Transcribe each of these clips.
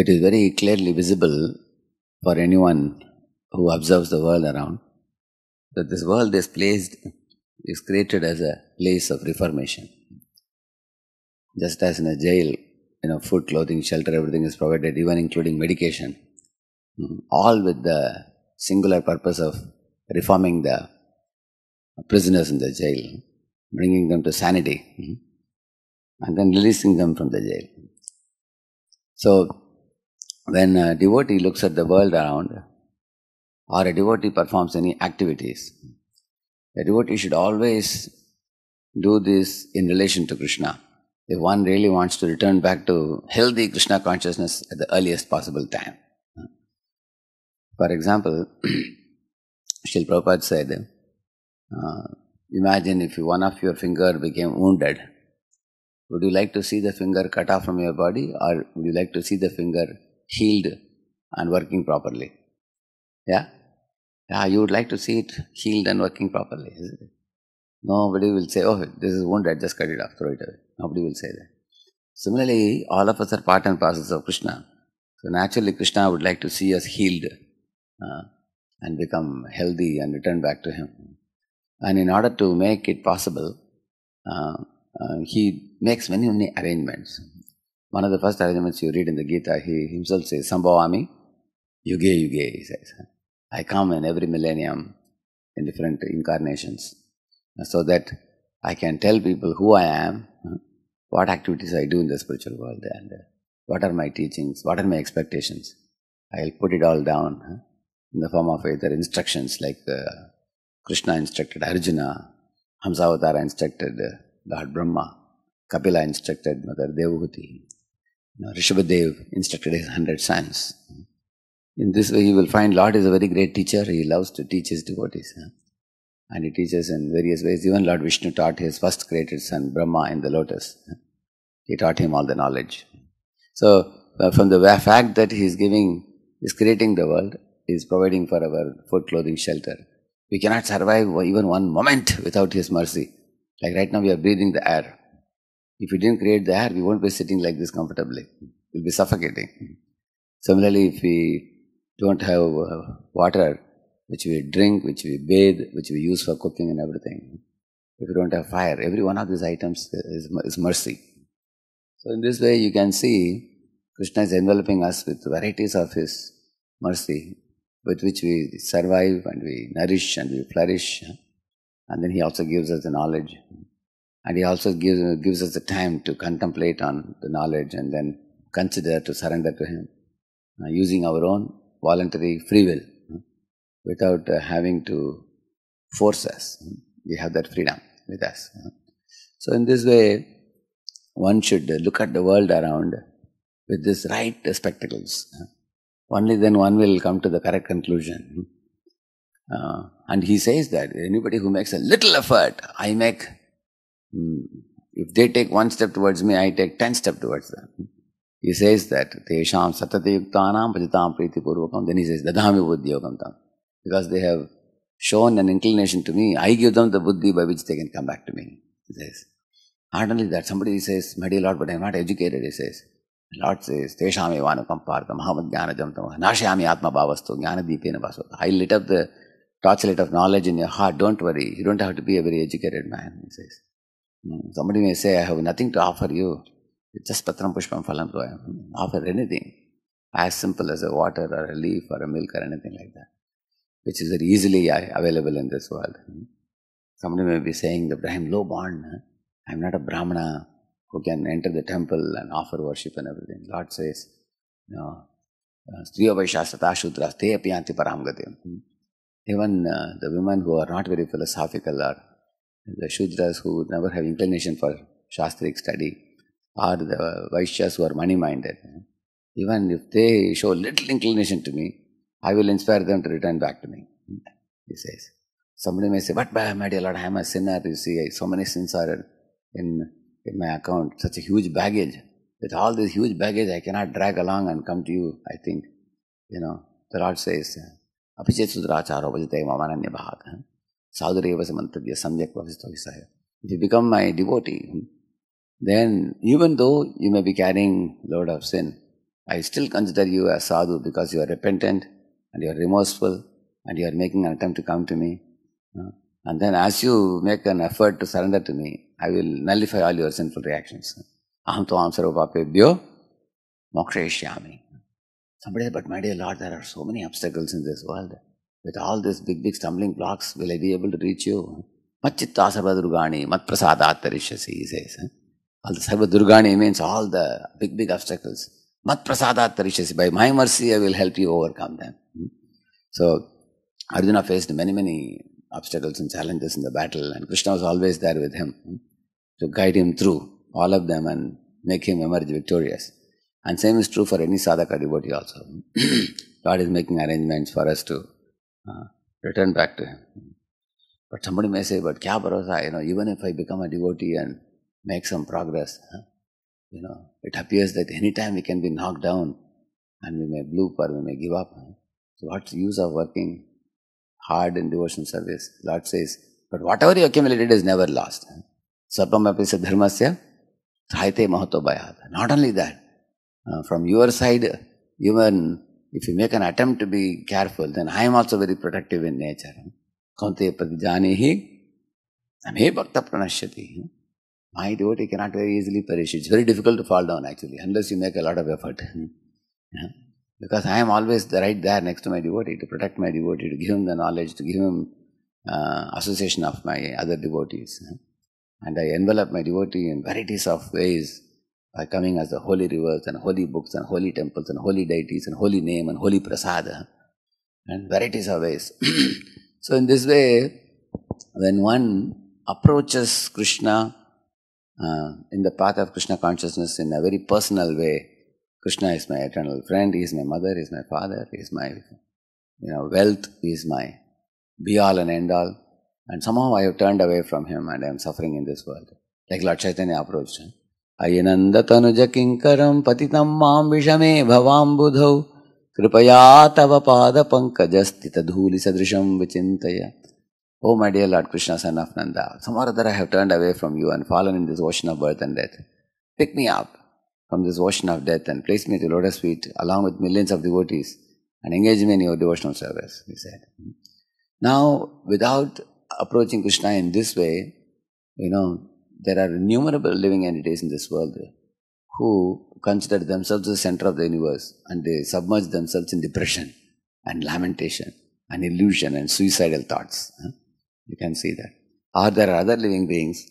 It is very clearly visible for anyone who observes the world around that this world is placed, is created as a place of reformation. Just as in a jail, you know, food, clothing, shelter, everything is provided, even including medication, mm-hmm. all with the singular purpose of reforming the prisoners in the jail, bringing them to sanity, mm-hmm, and then releasing them from the jail. So, when a devotee looks at the world around or a devotee performs any activities, a devotee should always do this in relation to Krishna. If one really wants to return back to healthy Krishna consciousness at the earliest possible time. For example, Srila Prabhupada said, uh, imagine if one of your finger became wounded, would you like to see the finger cut off from your body or would you like to see the finger healed and working properly. Yeah? Yeah, you would like to see it healed and working properly, isn't it? Nobody will say, oh, this is wounded, just cut it off, throw it away. Nobody will say that. Similarly, all of us are part and parcel of Krishna. So naturally, Krishna would like to see us healed uh, and become healthy and return back to Him. And in order to make it possible, uh, uh, He makes many, many arrangements. One of the first arrangements you read in the Gita, he himself says, Sambhavami, Yuge Yuge, he says. I come in every millennium in different incarnations so that I can tell people who I am, what activities I do in the spiritual world, and what are my teachings, what are my expectations. I'll put it all down in the form of either instructions like uh, Krishna instructed Arjuna, Hamsavatara instructed uh, Lord Brahma, Kapila instructed Mother Devahuti, you know, Rishabhadev instructed his hundred sons. In this way, you will find Lord is a very great teacher. He loves to teach his devotees. Huh? And he teaches in various ways. Even Lord Vishnu taught his first created son, Brahma, in the lotus. He taught him all the knowledge. So, uh, from the fact that he is giving, is creating the world, is providing for our food, clothing, shelter. We cannot survive even one moment without his mercy. Like right now, we are breathing the air. If we didn't create the air, we won't be sitting like this comfortably. We'll be suffocating. Similarly, if we don't have uh, water, which we drink, which we bathe, which we use for cooking and everything, if we don't have fire, every one of these items is, is mercy. So, in this way, you can see Krishna is enveloping us with varieties of His mercy with which we survive and we nourish and we flourish. And then He also gives us the knowledge and he also gives, gives us the time to contemplate on the knowledge and then consider to surrender to him uh, using our own voluntary free will uh, without uh, having to force us. We have that freedom with us. So, in this way, one should look at the world around with this right spectacles. Only then one will come to the correct conclusion. Uh, and he says that anybody who makes a little effort, I make Hmm. if they take one step towards me, I take ten steps towards them. He says that, Tesham satatayuktanam pajitam priti purvakam. Then he says, dadhami buddhiyokam tam. Because they have shown an inclination to me, I give them the buddhi by which they can come back to me. He says, not only that, somebody says, my Lord, but I am not educated, he says. Lord says, Tesham evanukam partham, hamad jnanajam tam, nashayami atma bhavastu, jnanadipena vasvat. I lit up the torchlight of knowledge in your heart, don't worry, you don't have to be a very educated man, he says. Hmm. Somebody may say, I have nothing to offer you. Just Patram Pushpam Phalam, so I offer anything. As simple as a water or a leaf or a milk or anything like that, which is easily uh, available in this world. Hmm. Somebody may be saying the I am low born, I am not a Brahmana who can enter the temple and offer worship and everything. Lord says, you know, uh, Te hmm. Even uh, the women who are not very philosophical or the Shudras who never have inclination for Shastric study, or the Vaishyas who are money minded. Even if they show little inclination to me, I will inspire them to return back to me. He says. Somebody may say, But my dear Lord, I am a sinner. You see, so many sins are in, in my account, such a huge baggage. With all this huge baggage, I cannot drag along and come to you, I think. You know, the Lord says, Apichet Sudracharo Vajitaya Mamananya Bhagavatam. Sadhureva Samantavya Samyak Bhavisthavisaya. If you become my devotee, then even though you may be carrying load of sin, I still consider you as sadhu because you are repentant and you are remorseful and you are making an attempt to come to me. Uh, and then as you make an effort to surrender to me, I will nullify all your sinful reactions. Aham to aham sarvapapebhyo mokshaishyami. Somebody said, but my dear Lord, there are so many obstacles in this world with all these big, big stumbling blocks, will I be able to reach you? Machitta Sarvadurgani, Matprasadat Tarishyasi, he says. All the Sarvadurgani means all the big, big obstacles. Matprasadat Tarishyasi, by my mercy I will help you overcome them. Hmm? So, Arjuna faced many, many obstacles and challenges in the battle, and Krishna was always there with him hmm, to guide him through all of them and make him emerge victorious. And same is true for any sadhaka devotee also. God is making arrangements for us to uh, return back to Him. But somebody may say, but kya barosa, you know, even if I become a devotee and make some progress, huh? you know, it appears that any time we can be knocked down and we may bloop or we may give up. Huh? So what's the use of working hard in devotional service? Lord says, but whatever you accumulated is never lost. Huh? Sapamapisa dharmasya traite Not only that, uh, from your side, even if you make an attempt to be careful, then I am also very protective in nature. Kaunteya Padijanehi Name Bhakta Pranashyati. My devotee cannot very easily perish. It's very difficult to fall down actually, unless you make a lot of effort. Because I am always right there next to my devotee to protect my devotee, to give him the knowledge, to give him uh, association of my other devotees. And I envelop my devotee in varieties of ways by coming as the holy rivers and holy books and holy temples and holy deities and holy name and holy prasada and varieties of ways. so, in this way, when one approaches Krishna uh, in the path of Krishna consciousness in a very personal way, Krishna is my eternal friend, he is my mother, he is my father, he is my you know, wealth, he is my be all and end all. And somehow I have turned away from him and I am suffering in this world. Like Lord Chaitanya approached him. अयिनन्दतनुजकिङ्करं पतितं मां विषमे भवाम्बुधौ कृपया तव पादपङ्कजस्थितधूलिसदृशं विचिन्तय O oh, my dear Lord Krishna, son of Nanda, somewhere I have turned away from you and fallen in this ocean of birth and death. Pick me up from this ocean of death and place me at your lotus feet along with millions of devotees and engage me in your devotional service, he said. Now, without approaching Krishna in this way, you know, there are innumerable living entities in this world who consider themselves the center of the universe and they submerge themselves in depression and lamentation and illusion and suicidal thoughts. You can see that. Are there other living beings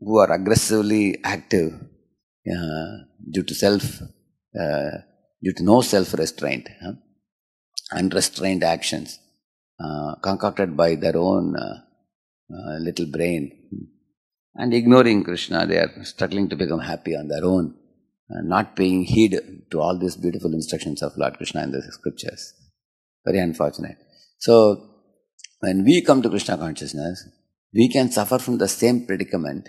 who are aggressively active uh, due to self, uh, due to no self restraint, huh? unrestrained actions uh, concocted by their own uh, uh, little brain and ignoring Krishna. They are struggling to become happy on their own and not paying heed to all these beautiful instructions of Lord Krishna in the scriptures. Very unfortunate. So, when we come to Krishna consciousness, we can suffer from the same predicament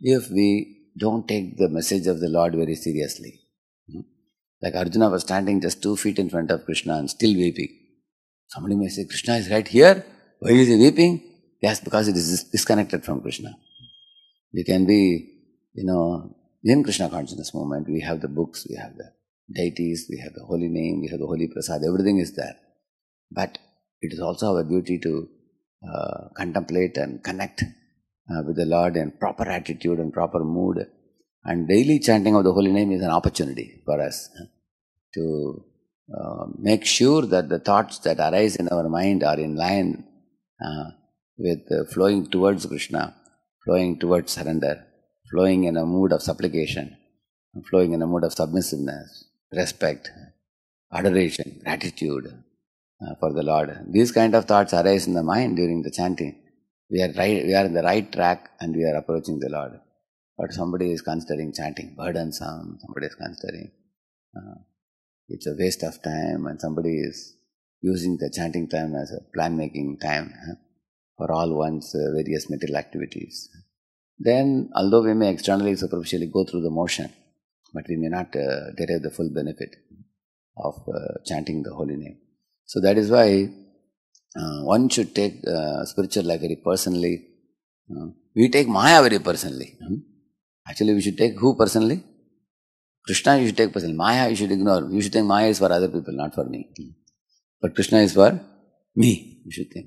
if we don't take the message of the Lord very seriously. Hmm? Like Arjuna was standing just two feet in front of Krishna and still weeping. Somebody may say, Krishna is right here. Why is he weeping? Yes, because it is disconnected from Krishna. We can be, you know, in Krishna consciousness movement, we have the books, we have the deities, we have the holy name, we have the holy prasad, everything is there. But it is also our duty to uh, contemplate and connect uh, with the Lord in proper attitude and proper mood. And daily chanting of the holy name is an opportunity for us to uh, make sure that the thoughts that arise in our mind are in line uh, with flowing towards Krishna flowing towards surrender, flowing in a mood of supplication, flowing in a mood of submissiveness, respect, adoration, gratitude uh, for the Lord. These kind of thoughts arise in the mind during the chanting. We are right, we are in the right track and we are approaching the Lord. But somebody is considering chanting burdensome, somebody is considering uh, it's a waste of time, and somebody is using the chanting time as a plan making time. Huh? for all one's uh, various material activities. Then, although we may externally, superficially go through the motion, but we may not uh, derive the full benefit of uh, chanting the holy name. So that is why one should take spiritual life very personally. we take Maya very personally. Hmm? Actually, we should take who personally? Krishna you should take personally. Maya you should ignore. You should think Maya is for other people, not for me. Hmm. But Krishna is for me, you should think.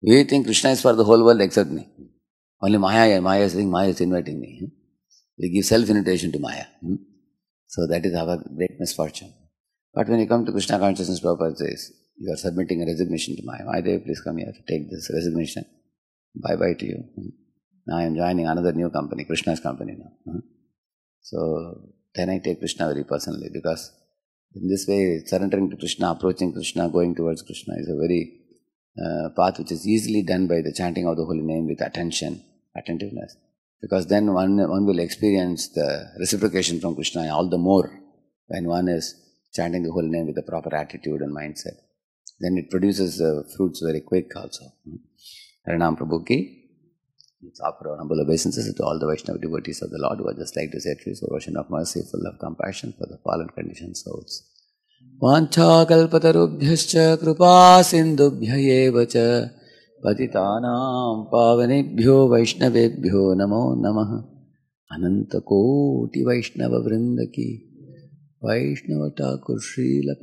We think Krishna is for the whole world except me. Only Maya, Maya is saying, Maya is inviting me. We hmm? give self-invitation to Maya. Hmm? So that is our great misfortune. But when you come to Krishna consciousness, Prabhupada says, you are submitting a resignation to Maya. Mahadev, please come here, take this resignation. Bye-bye to you. Hmm? Now I am joining another new company, Krishna's company now. So then I take Krishna very personally because in this way, surrendering to Krishna, approaching Krishna, going towards Krishna is a very uh, path which is easily done by the chanting of the holy name with attention, attentiveness. Because then one, one will experience the reciprocation from Krishna all the more when one is chanting the holy name with the proper attitude and mindset. Then it produces uh, fruits very quick also. Harinam Prabhu ki. Let's offer our humble obeisances to all the Vaishnava devotees of the Lord who are just like this, at least, ocean of mercy, full of compassion for the fallen conditioned souls. वाञ्छाकल्पतरुभ्यश्च कृपासिन्धुभ्य च पतितानां पावनेभ्यो वैष्णवेभ्यो नमो नमः अनन्तकोटिवैष्णववृन्द की वैष्णव ठाकुर श्रील